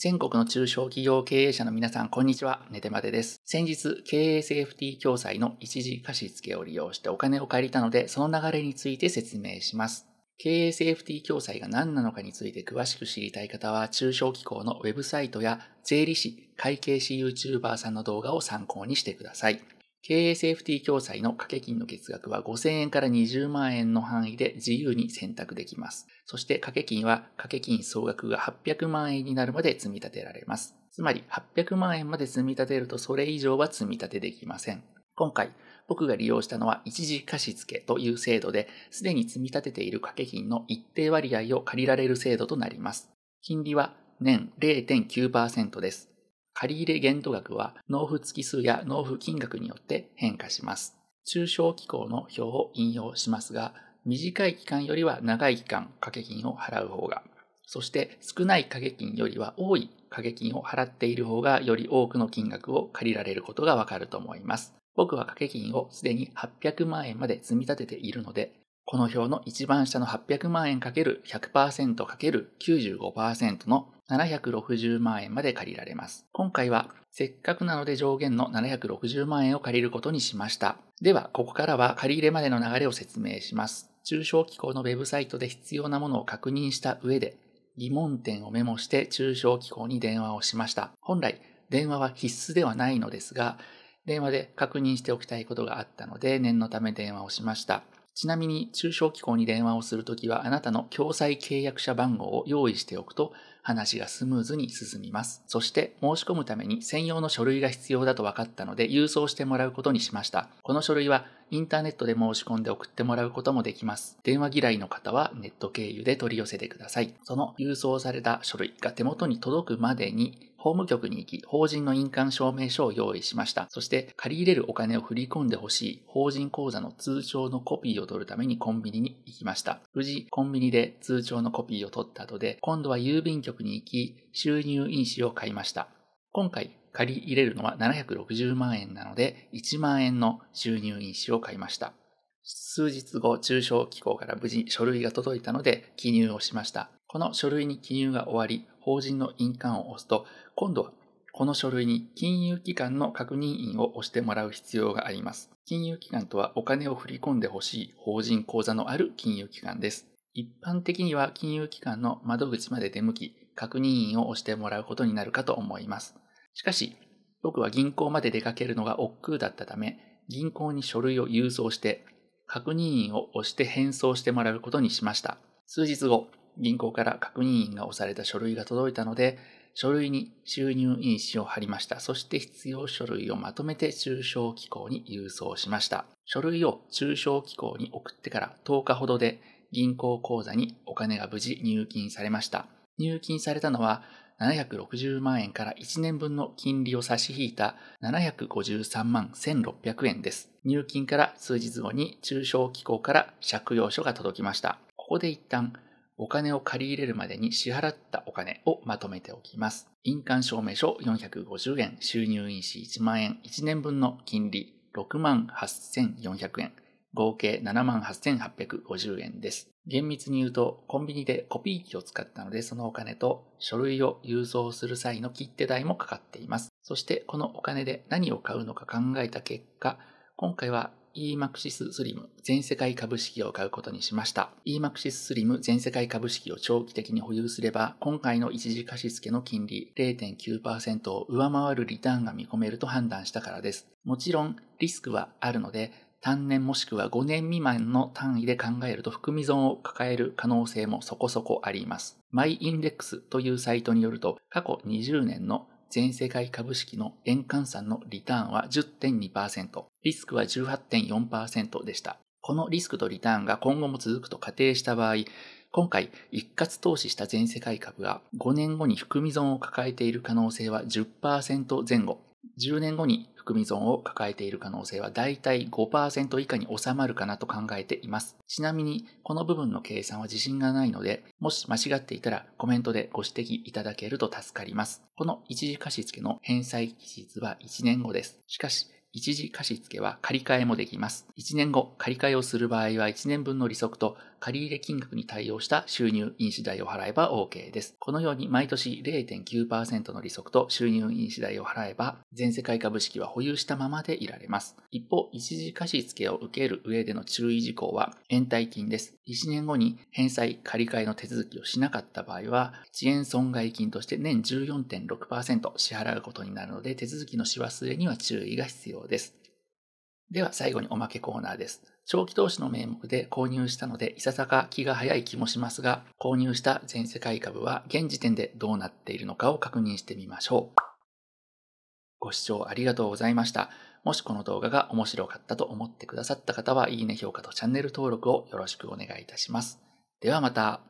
全国の中小企業経営者の皆さん、こんにちは。寝てまでです。先日、経営セーティー共済の一時貸付を利用してお金を借りたので、その流れについて説明します。経営セーティー共済が何なのかについて詳しく知りたい方は、中小機構のウェブサイトや税理士、会計士 YouTuber さんの動画を参考にしてください。経営セーフティー共済の掛け金の月額は5000円から20万円の範囲で自由に選択できます。そして掛け金は掛け金総額が800万円になるまで積み立てられます。つまり800万円まで積み立てるとそれ以上は積み立てできません。今回僕が利用したのは一時貸付という制度で、すでに積み立てている掛け金の一定割合を借りられる制度となります。金利は年0.9%です。借入限度額は納付月数や納付金額によって変化します。中小機構の表を引用しますが、短い期間よりは長い期間掛け金を払う方が、そして少ない掛け金よりは多い掛け金を払っている方がより多くの金額を借りられることがわかると思います。僕は掛け金をすでに800万円まで積み立てているので、この表の一番下の800万円 ×100%×95% の760万円まで借りられます。今回はせっかくなので上限の760万円を借りることにしました。では、ここからは借り入れまでの流れを説明します。中小機構のウェブサイトで必要なものを確認した上で、疑問点をメモして中小機構に電話をしました。本来、電話は必須ではないのですが、電話で確認しておきたいことがあったので、念のため電話をしました。ちなみに中小機構に電話をするときはあなたの共済契約者番号を用意しておくと話がスムーズに進みます。そして申し込むために専用の書類が必要だと分かったので郵送してもらうことにしました。この書類はインターネットで申し込んで送ってもらうこともできます。電話嫌いの方はネット経由で取り寄せてください。その郵送された書類が手元に届くまでに法務局に行き、法人の印鑑証明書を用意しました。そして、借り入れるお金を振り込んでほしい法人口座の通帳のコピーを取るためにコンビニに行きました。無事、コンビニで通帳のコピーを取った後で、今度は郵便局に行き、収入印紙を買いました。今回、借り入れるのは760万円なので、1万円の収入印紙を買いました。数日後、中小機構から無事書類が届いたので記入をしました。この書類に記入が終わり、法人の印鑑を押すと、今度はこの書類に金融機関の確認印を押してもらう必要があります。金融機関とはお金を振り込んでほしい法人口座のある金融機関です。一般的には金融機関の窓口まで出向き、確認印を押してもらうことになるかと思います。しかし、僕は銀行まで出かけるのが億劫だったため、銀行に書類を郵送して、確認印を押して返送してもらうことにしました。数日後、銀行から確認印が押された書類が届いたので、書類に収入印紙を貼りました。そして必要書類をまとめて中小機構に郵送しました。書類を中小機構に送ってから10日ほどで銀行口座にお金が無事入金されました。入金されたのは760万円から1年分の金利を差し引いた753万1600円です。入金から数日後に中小機構から借用書が届きました。ここで一旦お金を借り入れるまでに支払ったお金をまとめておきます。印鑑証明書450円、収入印紙1万円、1年分の金利6万8400円、合計7万8850円です。厳密に言うと、コンビニでコピー機を使ったので、そのお金と書類を郵送する際の切手代もかかっています。そして、このお金で何を買うのか考えた結果、今回は EMAXIS SLIM 全世界株式を買うことにしました。EMAXIS SLIM 全世界株式を長期的に保有すれば、今回の一時貸付の金利0.9%を上回るリターンが見込めると判断したからです。もちろん、リスクはあるので、単年もしくは5年未満の単位で考えると含み損を抱える可能性もそこそこあります。マイインデックスというサイトによると、過去20年の全世界株式の円換算のリターンは10.2%、リスクは18.4%でした。このリスクとリターンが今後も続くと仮定した場合、今回一括投資した全世界株が5年後に含み損を抱えている可能性は10%前後、10年後に含み損を抱えている可能性はだいたい5%以下に収まるかなと考えています。ちなみに、この部分の計算は自信がないので、もし間違っていたらコメントでご指摘いただけると助かります。この一時貸付の返済期日は1年後です。しかし、一時貸付は借り換えもできます。1年後、借り換えをする場合は1年分の利息と借入金額に対応した収入印紙代を払えば OK です。このように毎年0.9%の利息と収入印紙代を払えば、全世界株式は保有したままでいられます。一方、一時貸付を受ける上での注意事項は、延滞金です。1年後に返済、借り換えの手続きをしなかった場合は、遅延損害金として年14.6%支払うことになるので、手続きのし忘れには注意が必要です。では最後におまけコーナーです。長期投資の名目で購入したので、いささか気が早い気もしますが、購入した全世界株は現時点でどうなっているのかを確認してみましょう。ご視聴ありがとうございました。もしこの動画が面白かったと思ってくださった方は、いいね評価とチャンネル登録をよろしくお願いいたします。ではまた。